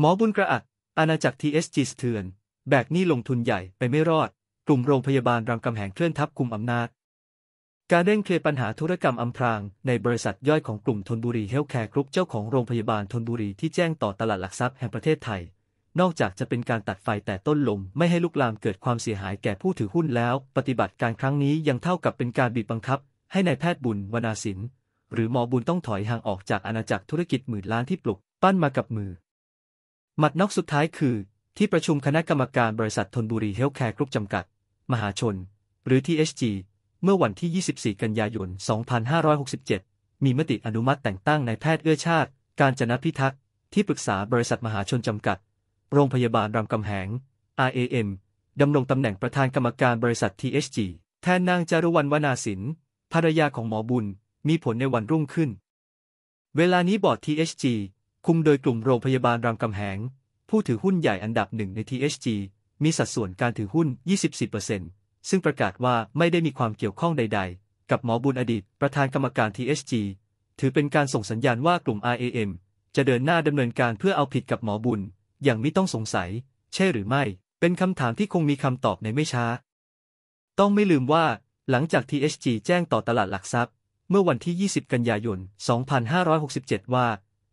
หมอบุญกระอักอาณาจักรทีเอสจีสเทือน แบกหนี้ลงทุนใหญ่ไปไม่รอด กลุ่มโรงพยาบาลรังกำแหงเคลื่อนทับคุมอำนาจ การเร่งเคลียร์ปัญหาธุรกรรมอำพราง ในบริษัทย่อยของกลุ่มทนบุรีเฮลท์แคร์กรุ๊ปเจ้าของโรงพยาบาลทนบุรี ที่แจ้งต่อตลาดหลักทรัพย์แห่งประเทศไทย นอกจากจะเป็นการตัดไฟแต่ต้นลมไม่ให้ลุกลามเกิดความเสียหายแก่ผู้ถือหุ้นแล้ว ปฏิบัติการครั้งนี้ยังเท่ากับเป็นการบีบบังคับ ให้ในายแพทย์บุญวนาสินหรือหมอบุญต้องถอยห่างออกจากอาณาจักรธุรกิจหมื่นล้านที่ปลุกปั้นมากับมือหมัดนอกสุดท้ายคือ ที่ประชุมคณะกรรมการบริษัททนบุรีเฮลท์แคร์กรุ๊ปจำกัด มหาชน หรือ THG เมื่อวันที่ 24 กันยายน 2567 มีมติอนุมัติแต่งตั้งนายแพทย์เอื้อชาติ การจนพิทักษ์ ที่ปรึกษาบริษัทมหาชนจำกัด โรงพยาบาลรามคำแหง i a m ดำรงตำแหน่งประธานกรรมการบริษัท THG แทนนางจารุวรรณวนาสินภรรยาของหมอบุญ มีผลในวันรุ่งขึ้น เวลานี้บอร์ด THG คุมโดยกลุ่มโรงพยาบาลรามคำแหง ผู้ถือหุ้นใหญ่อันดับหนึ่งใน THG มีสัดส่วนการถือหุ้น24%ซึ่งประกาศว่าไม่ได้มีความเกี่ยวข้องใดๆ กับหมอบุญอดีต ประธานกรรมการ THG ถือเป็นการส่งสัญญาณว่ากลุ่ม RAM จะเดินหน้าดำเนินการเพื่อเอาผิดกับหมอบุญ อย่างไม่ต้องสงสัย ใช่หรือไม่ เป็นคำถามที่คงมีคำตอบในไม่ช้า ต้องไม่ลืมว่า หลังจาก THG แจ้งต่อตลาดหลักทรัพย์ เมื่อวันที่ 20 กันยายน 2567 ว่า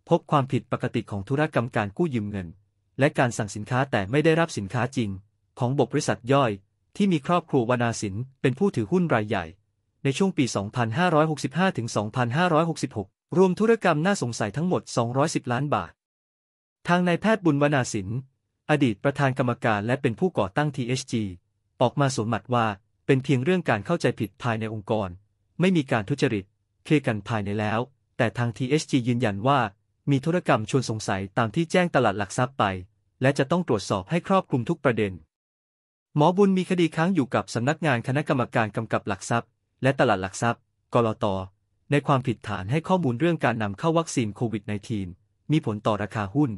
พบความผิดปกติของธุรกรรมการกู้ยืมเงิน และการสั่งสินค้าแต่ไม่ได้รับสินค้าจริง ของบริษัทย่อย ที่มีครอบครัววนาสิน เป็นผู้ถือหุ้นรายใหญ่ ในช่วงปี 2565ถึง2566 รวมธุรกรรมน่าสงสัยทั้งหมด 210 ล้านบาท ทางนายแพทย์บุญวนาสิน อดีตประธานกรรมการและเป็นผู้ก่อตั้ง THG ออกมาสวนหมัดว่าเป็นเพียงเรื่องการเข้าใจผิดภายในองค์กร ไม่มีการทุจริต เคลียร์กันภายในแล้ว แต่ทาง THG ยืนยันว่ามีธุรกรรมชวนสงสัยตามที่แจ้งตลาดหลักทรัพย์ไป และจะต้องตรวจสอบให้ครอบคลุมทุกประเด็น หมอบุญมีคดีค้างอยู่กับสำนักงานคณะกรรมการกำกับหลักทรัพย์ และตลาดหลักทรัพย์กลตอในความผิดฐานให้ข้อมูลเรื่องการนำเข้าวัคซีนโควิด -19 มีผลต่อราคาหุ้น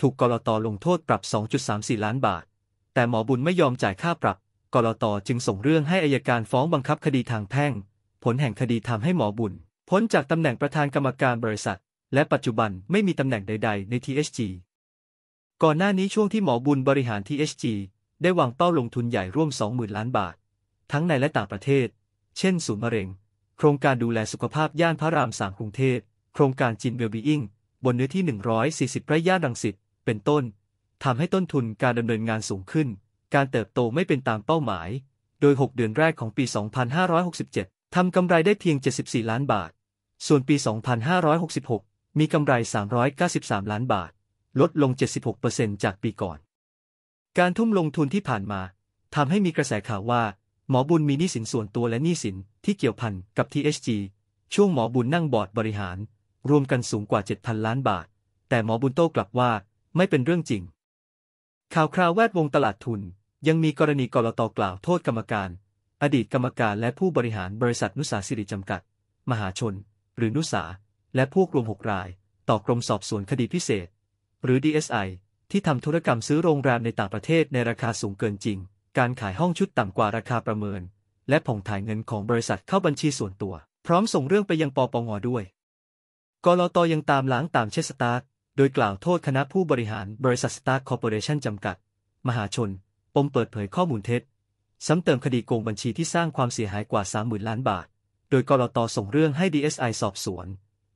ถูกกลตลงโทษปรับ 2.34 ล้านบาท แต่หมอบุญไม่ยอมจ่ายค่าปรับกลตจึงส่งเรื่องให้อายการฟ้องบังคับคดีทางแพ่ง ผลแห่งคดีทำให้หมอบุญพ้นจากตำแหน่งประธานกรรมการบริษัทและปัจจุบันไม่มีตำแหน่งใดๆ ใน THG ก่อนหน้านี้ช่วงที่หมอบุญบริหาร THG ได้วางเป้าลงทุนใหญ่ร่วม 20,000 ล้านบาท ทั้งในและต่างประเทศ เช่น ศูนย์มะเร็ง โครงการดูแลสุขภาพย่านพระรามสามกรุงเทพโครงการจินเวลบีอิงบนเนื้อที่ 140 ไร่ย่านรังสิต เป็นต้น ทำให้ต้นทุนการดำเนินงานสูงขึ้น การเติบโตไม่เป็นตามเป้าหมาย โดย 6 เดือนแรกของปี 2567ทำกำไรได้เพียง 74 ล้านบาท ส่วนปี 2566มีกำไร 393 ล้านบาท ลดลง 76%จากปีก่อน การทุ่มลงทุนที่ผ่านมาทำให้มีกระแสข่าวว่า หมอบุญมีหนี้สินส่วนตัวและหนี้สินที่เกี่ยวพันกับ THG ช่วงหมอบุญนั่งบอร์ดบริหาร รวมกันสูงกว่า 7,000 ล้านบาท แต่หมอบุญโต้กลับว่าไม่เป็นเรื่องจริง ข่าวคราวแวดวงตลาดทุน ยังมีกรณีกรตกล่าวโทษกรรมการ อดีตกรรมการและผู้บริหารบริษัทนุสาสิริจำกัด มหาชน หรือนุสาและพวกรวม6ราย ต่อกรมสอบสวนคดีพิเศษ หรือ DSI ที่ทำธุรกรรมซื้อโรงแรมในต่างประเทศในราคาสูงเกินจริง การขายห้องชุดต่ำกว่าราคาประเมิน และผ่องถ่ายเงินของบริษัทเข้าบัญชีส่วนตัว พร้อมส่งเรื่องไปยังปปงด้วย กลตยังตามล้างตามเชสตาร์โดยกล่าวโทษคณะผู้บริหารบริษัทสตาร์คอร์ปอเรชั่นจำกัด มหาชน ปมเปิดเผยข้อมูลเท็จซ้ำเติมคดีโกงบัญชีที่สร้างความเสียหายกว่า 30,000ล้านบาท โดยกลตส่งเรื่องให้ DSI สอบสวน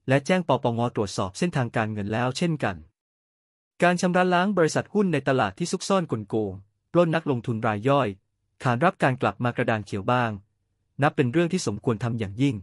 และแจ้งปปงตรวจสอบเส้นทางการเงินแล้วเช่นกัน การชำระล้างบริษัทหุ้นในตลาดที่ซุกซ่อนกลโกงปล้นนักลงทุนรายย่อย ขานรับการกลับมากระดานเขียวบ้าง นับเป็นเรื่องที่สมควรทำอย่างยิ่ง